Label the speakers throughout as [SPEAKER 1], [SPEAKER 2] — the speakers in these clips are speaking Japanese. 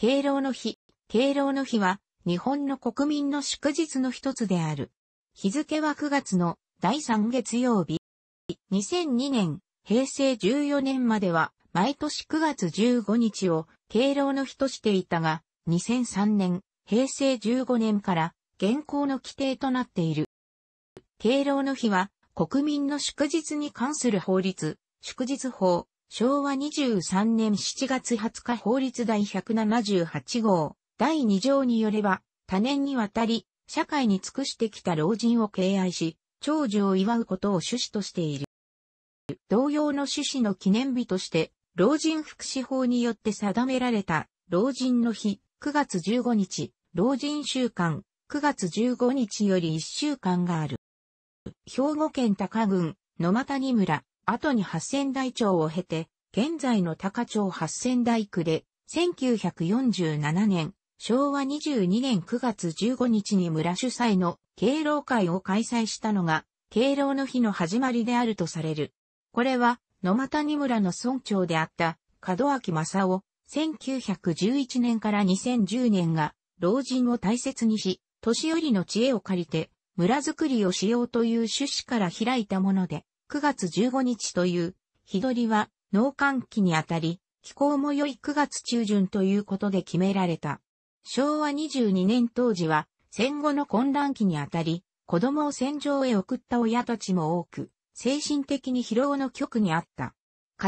[SPEAKER 1] 敬老の日。敬老の日は、日本の国民の祝日の一つである。日付は9月の第3月曜日。2002年、平成14年までは、毎年9月15日を敬老の日としていたが、2003年、平成15年から現行の規定となっている。敬老の日は、国民の祝日に関する法律、祝日法、昭和23年7月20日法律第178号、第2条によれば、多年にわたり、社会に尽くしてきた老人を敬愛し、長寿を祝うことを趣旨としている。同様の趣旨の記念日として、老人福祉法によって定められた、老人の日、9月15日、老人週間、9月15日より1週間がある。兵庫県高郡、野又二村、後に八仙台町を経て、現在の高町八仙台区で、1947年、昭和22年9月15日に村主催の敬老会を開催したのが、敬老の日の始まりであるとされる。これは、野又に村の村長であった、門脇正夫、1911年から2010年が、老人を大切にし、年寄りの知恵を借りて、村づくりをしようという趣旨から開いたもので、9月15日という、日取りは農寒期にあたり、気候も良い9月中旬ということで決められた。昭和22年当時は戦後の混乱期にあたり、子供を戦場へ送った親たちも多く、精神的に疲労の極にあった。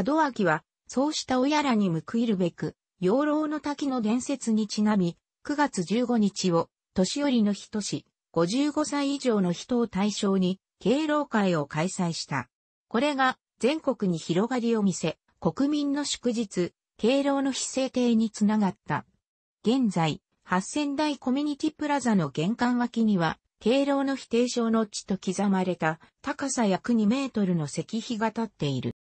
[SPEAKER 1] 門脇は、そうした親らに報いるべく、養老の滝の伝説にちなみ、9月15日を、年寄りの人し、55歳以上の人を対象に、敬老会を開催した。これが全国に広がりを見せ、国民の祝日、敬老の非制定につながった。現在、八千台コミュニティプラザの玄関脇には、敬老の非定称の地と刻まれた高さ約2メートルの石碑が立っている。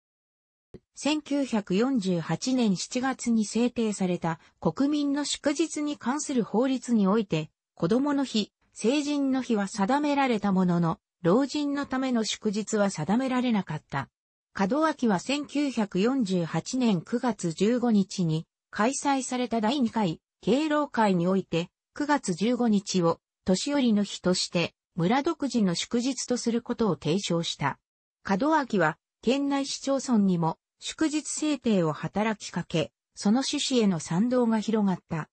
[SPEAKER 1] 1948年7月に制定された国民の祝日に関する法律において、子供の日、成人の日は定められたものの、老人のための祝日は定められなかった。門脇は1948年9月15日に開催された第2回敬老会において9月15日を年寄りの日として村独自の祝日とすることを提唱した。門脇は県内市町村にも祝日制定を働きかけ、その趣旨への賛同が広がった。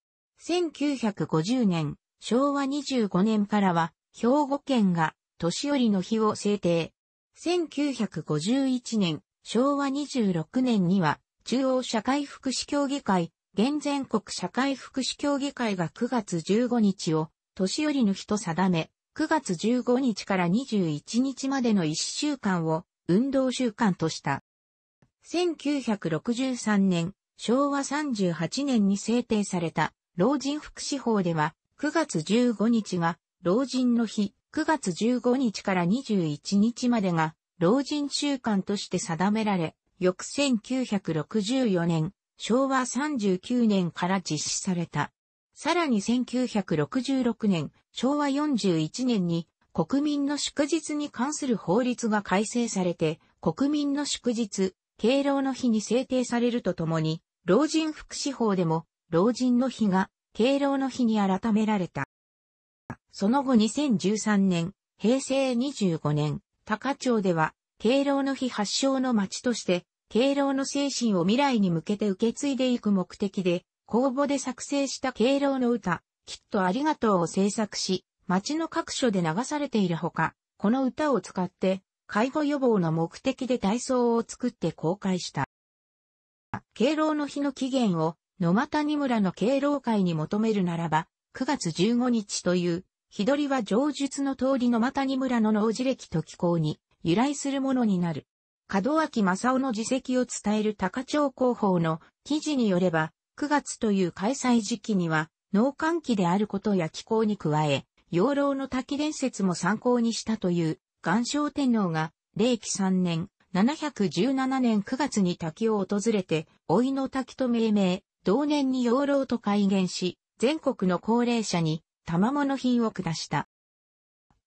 [SPEAKER 1] 1950年、昭和25年からは兵庫県が年寄りの日を制定。1951年、昭和26年には、中央社会福祉協議会、現全国社会福祉協議会が9月15日を、年寄りの日と定め、9月15日から21日までの1週間を、運動週間とした。1963年、昭和38年に制定された老人福祉法では、9月15日が老人の日、9月15日から21日までが老人週間として定められ、翌1964年、昭和39年から実施された。さらに1966年、昭和41年に国民の祝日に関する法律が改正されて、国民の祝日、敬老の日に制定されるとともに、老人福祉法でも、老人の日が、敬老の日に改められた。その後2013年、平成25年、高町では、敬老の日発祥の町として、敬老の精神を未来に向けて受け継いでいく目的で、公募で作成した敬老の歌、きっとありがとうを制作し、町の各所で流されているほか、この歌を使って、介護予防の目的で体操を作って公開した。敬老の日の期限を野間谷村の敬老会に求めるならば、9月15日という日取りは上述の通りのまたに村の農事歴と気候に由来するものになる。門脇正夫の自責を伝える高町広報の記事によれば、9月という開催時期には、農寒期であることや気候に加え、養老の滝伝説も参考にしたという、岩礁天皇が、霊気3年、717年9月に滝を訪れて、老いの滝と命名、同年に養老と改元し、全国の高齢者に、賜物品を下した。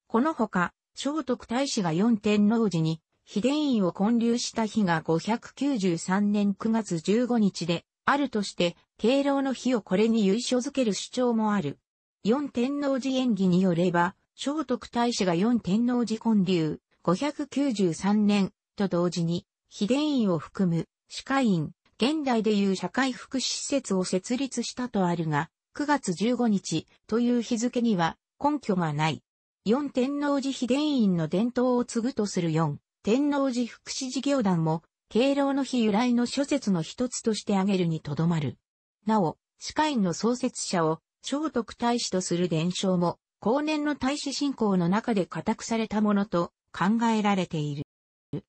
[SPEAKER 1] このほか、聖徳太子が四天王寺に、秘伝院を建立した日が593年9月15日で、あるとして、敬老の日をこれに由緒づける主張もある。四天王寺演技によれば、聖徳太子が四天王寺建立、593年と同時に、秘伝院を含む、歯科院、現代でいう社会福祉施設を設立したとあるが、9月15日という日付には根拠がない。四天王寺秘伝院の伝統を継ぐとする四天王寺福祉事業団も敬老の日由来の諸説の一つとして挙げるにとどまる。なお、司会の創設者を聖徳太子とする伝承も後年の太子信仰の中で固くされたものと考えられている。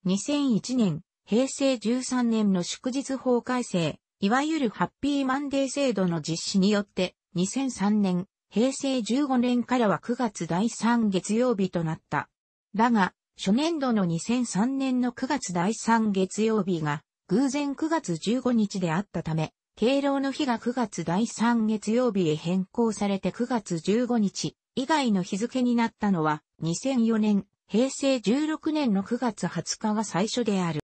[SPEAKER 1] 2001年、平成13年の祝日法改正、いわゆるハッピーマンデー制度の実施によって、2003年、平成15年からは9月第3月曜日となった。だが、初年度の2003年の9月第3月曜日が、偶然9月15日であったため、敬老の日が9月第3月曜日へ変更されて9月15日以外の日付になったのは、2004年、平成16年の9月20日が最初である。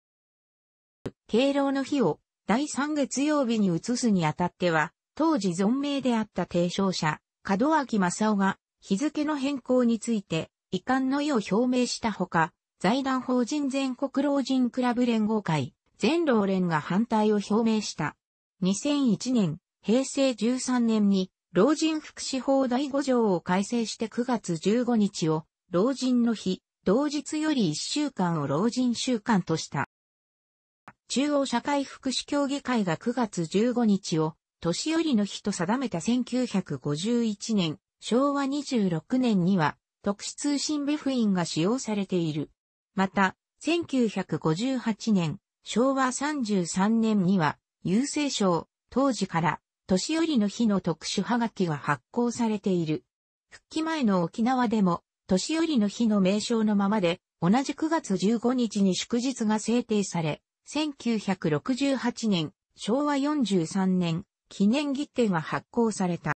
[SPEAKER 1] 敬老の日を第3月曜日に移すにあたっては、当時存命であった提唱者、門脇正夫が日付の変更について遺憾の意を表明したほか、財団法人全国老人クラブ連合会、全老連が反対を表明した。2001年、平成13年に老人福祉法第5条を改正して9月15日を老人の日、同日より1週間を老人週間とした。中央社会福祉協議会が9月15日を年寄りの日と定めた1951年、昭和26年には特殊通信ベフインが使用されている。また、1958年、昭和33年には郵政省、当時から年寄りの日の特殊はがきが発行されている。復帰前の沖縄でも、年寄りの日の名称のままで、同じ9月15日に祝日が制定され、1968年、昭和43年、記念切手が発行された。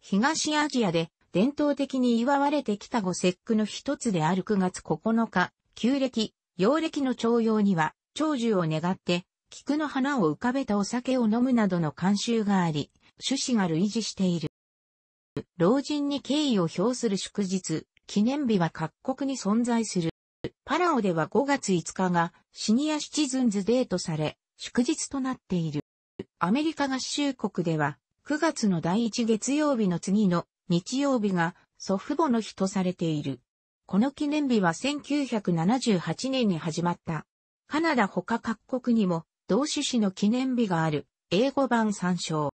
[SPEAKER 1] 東アジアで伝統的に祝われてきた五節句の一つである9月9日、旧暦、洋暦の朝陽には、長寿を願って、菊の花を浮かべたお酒を飲むなどの慣習があり、趣旨が類似している。老人に敬意を表する祝日、記念日は各国に存在する。パラオでは5月5日がシニアシチズンズデーとされ、祝日となっている。アメリカ合衆国では9月の第1月曜日の次の日曜日が祖父母の日とされている。この記念日は1978年に始まった。カナダ他各国にも同種子の記念日がある英語版参照。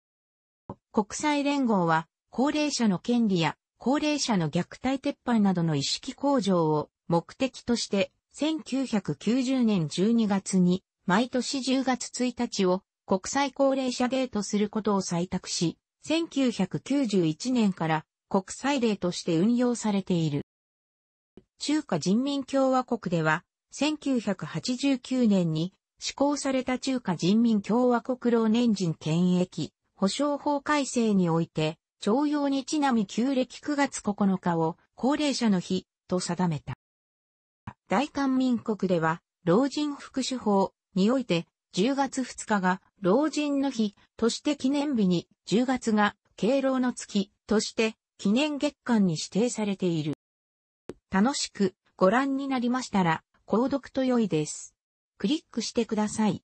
[SPEAKER 1] 国際連合は高齢者の権利や高齢者の虐待撤廃などの意識向上を目的として、1990年12月に、毎年10月1日を国際高齢者デーとすることを採択し、1991年から国際デーとして運用されている。中華人民共和国では、1989年に施行された中華人民共和国老年人権益保障法改正において、徴用にちなみ旧暦9月9日を高齢者の日と定めた。大韓民国では、老人福祉法において、10月2日が老人の日として記念日に、10月が敬老の月として記念月間に指定されている。楽しくご覧になりましたら、購読と良いです。クリックしてください。